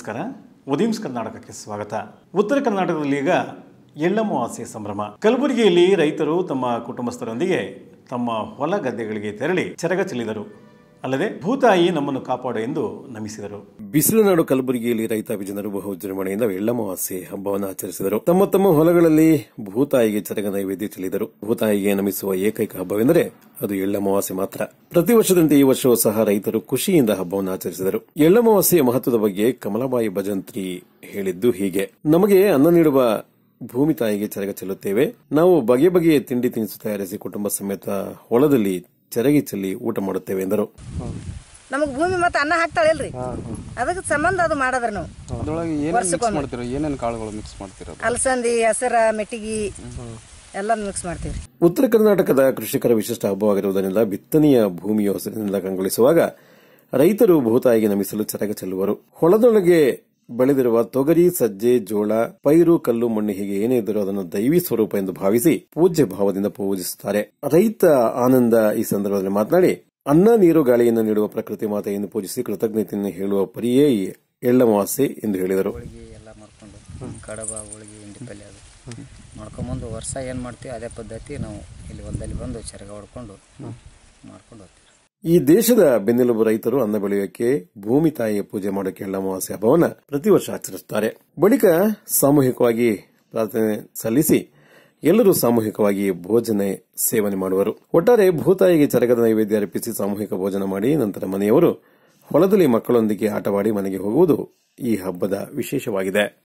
ನಮಸ್ಕಾರ ಉದಯಂಸ್ ಕರ್ನಾಟಕಕ್ಕೆ ಸ್ವಾಗತ ಉತ್ತರ ಕರ್ನಾಟಕದಲ್ಲಿ ಈಗ ಆಸೆಯ ಸಂಭ್ರಮ ಕಲಬುರಗಿಯಲ್ಲಿ ರೈತರು ತಮ್ಮ ಕುಟುಂಬಸ್ಥರೊಂದಿಗೆ ತಮ್ಮ ಹೊಲ ಗದ್ದೆಗಳಿಗೆ ತೆರಳಿ ಚೆರಗ ಚೆಲ್ಲಿದರು ಅಲ್ಲದೆ ಭೂತಾಯಿ ನಮ್ಮನ್ನು ಕಾಪಾಡು ಎಂದು ನಮಿಸಿದರು ಬಿಸಿಲು ನಾಡು ಕಲಬುರಗಿಯಲ್ಲಿ ರೈತ ಜನರು ಬಹು ವಿಜೃಂಭಣೆಯಿಂದ ಎಳ್ಳಮಾವಾಸ್ಯೆ ಹಬ್ಬವನ್ನು ಆಚರಿಸಿದರು ತಮ್ಮ ತಮ್ಮ ಹೊಲಗಳಲ್ಲಿ ಭೂತಾಯಿಗೆ ಚರಗ ನೈವೇದ್ಯ ಚೆಲ್ಲಿದರು ಭೂತಾಯಿಗೆ ನಮಿಸುವ ಏಕೈಕ ಹಬ್ಬವೆಂದರೆ ಅದು ಎಳ್ಳಮಾವಾಸ್ಯೆ ಮಾತ್ರ ಪ್ರತಿ ವರ್ಷದಂತೆ ಈ ವರ್ಷವೂ ಸಹ ರೈತರು ಖುಷಿಯಿಂದ ಹಬ್ಬವನ್ನು ಆಚರಿಸಿದರು ಎಳ್ಳಮಾವಾಸ್ಯೆಯ ಮಹತ್ವದ ಬಗ್ಗೆ ಕಮಲಾಬಾಯಿ ಭಜಂತ್ರಿ ಹೇಳಿದ್ದು ಹೀಗೆ ನಮಗೆ ಅನ್ನ ನೀಡುವ ಭೂಮಿ ತಾಯಿಗೆ ಚರಗ ಚೆಲ್ಲುತ್ತೇವೆ ನಾವು ಬಗೆ ಬಗೆಯ ತಿಂಡಿ ತಿನಿಸು ತಯಾರಿಸಿ ಕುಟುಂಬ ಸಮೇತ ಹೊಲದಲ್ಲಿ ಚರಗಿ ಚೆಲ್ಲಿ ಊಟ ಮಾಡುತ್ತೇವೆ ಎಂದರು ನಮಗ್ ಭೂಮಿ ಮತ್ತೆ ಅನ್ನ ಹಾಕ್ತಾಳಿಲ್ರಿ ಅದಕ್ಕೆ ಸಂಬಂಧ ಅದು ಮಾಡದ್ರ ನಾವು ಅದ್ರೊಳಗೆ ಏನೇನು ಮಿಕ್ಸ್ ಏನೇನು ಕಾಳುಗಳು ಮಿಕ್ಸ್ ಮಾಡ್ತೀರೋ ಅಲಸಂದಿ ಹೆಸರ ಮೆಟ್ಟಿಗೆ ಎಲ್ಲ ಮಿಕ್ಸ್ ಮಾಡ್ತೀವಿ ಉತ್ತರ ಕರ್ನಾಟಕದ ಕೃಷಿಕರ ವಿಶಿಷ್ಟ ಹಬ್ಬವಾಗಿರುವುದರಿಂದ ಬಿತ್ತನೆಯ ಭೂಮಿಯ ಹೆಸರಿನಿಂದ ಕಂಗೊಳಿಸುವಾಗ ರೈತರು ಬಹುತಾಯಿಗೆ ನಮಿಸಲು ಚರಗ ಚೆಲ್ಲುವರು ಹೊಲದೊಳಗೆ ಬೆಳೆದಿರುವ ತೊಗರಿ ಸಜ್ಜೆ ಜೋಳ ಪೈರು ಕಲ್ಲು ಮಣ್ಣು ಹೀಗೆ ಏನೇ ಇದ್ದರೂ ಅದನ್ನು ದೈವಿ ಸ್ವರೂಪ ಎಂದು ಭಾವಿಸಿ ಪೂಜ್ಯ ಭಾವದಿಂದ ಪೂಜಿಸುತ್ತಾರೆ ರೈತ ಆನಂದ ಈ ಸಂದರ್ಭದಲ್ಲಿ ಮಾತನಾಡಿ ಅನ್ನ ನೀರು ಗಾಳಿಯನ್ನು ನೀಡುವ ಪ್ರಕೃತಿ ಮಾತೆಯನ್ನು ಪೂಜಿಸಿ ಕೃತಜ್ಞತೆಯನ್ನು ಹೇಳುವ ಪರಿಯೇ ಎಳ್ಳಮಾಸೆ ಎಂದು ಹೇಳಿದರು ಎಲ್ಲ ಮಾಡ್ಕೊಂಡು ಕಡಬ ಹೋಳಿಗೆ ಅದು ವರ್ಷ ಏನು ಮಾಡ್ತೀವಿ ಅದೇ ಪದ್ಧತಿ ನಾವು ಇಲ್ಲಿ ಒಂದಲ್ಲಿ ಬಂದು ಚರಗ ಹೊಡ್ಕೊಂಡು ಮಾಡ್ಕೊಂಡು ಹೋಗ್ತೀವಿ ಈ ದೇಶದ ಬೆನ್ನೆಲುಬು ರೈತರು ಅನ್ನ ಬೆಳೆಯೋಕೆ ಭೂಮಿ ತಾಯಿಯ ಪೂಜೆ ಮಾಡೋಕೆ ಅಮಾವಾಸ್ಯ ಹಬ್ಬವನ್ನ ಪ್ರತಿ ವರ್ಷ ಆಚರಿಸುತ್ತಾರೆ ಬಳಿಕ ಸಾಮೂಹಿಕವಾಗಿ ಪ್ರಾರ್ಥನೆ ಸಲ್ಲಿಸಿ ಎಲ್ಲರೂ ಸಾಮೂಹಿಕವಾಗಿ ಭೋಜನೆ ಸೇವನೆ ಮಾಡುವರು ಒಟ್ಟಾರೆ ಭೂತಾಯಿಗೆ ಚರಗದ ನೈವೇದ್ಯ ಅರ್ಪಿಸಿ ಸಾಮೂಹಿಕ ಭೋಜನ ಮಾಡಿ ನಂತರ ಮನೆಯವರು ಹೊಲದಲ್ಲಿ ಮಕ್ಕಳೊಂದಿಗೆ ಆಟವಾಡಿ ಮನೆಗೆ ಹೋಗುವುದು ಈ ಹಬ್ಬದ ವಿಶೇಷವಾಗಿದೆ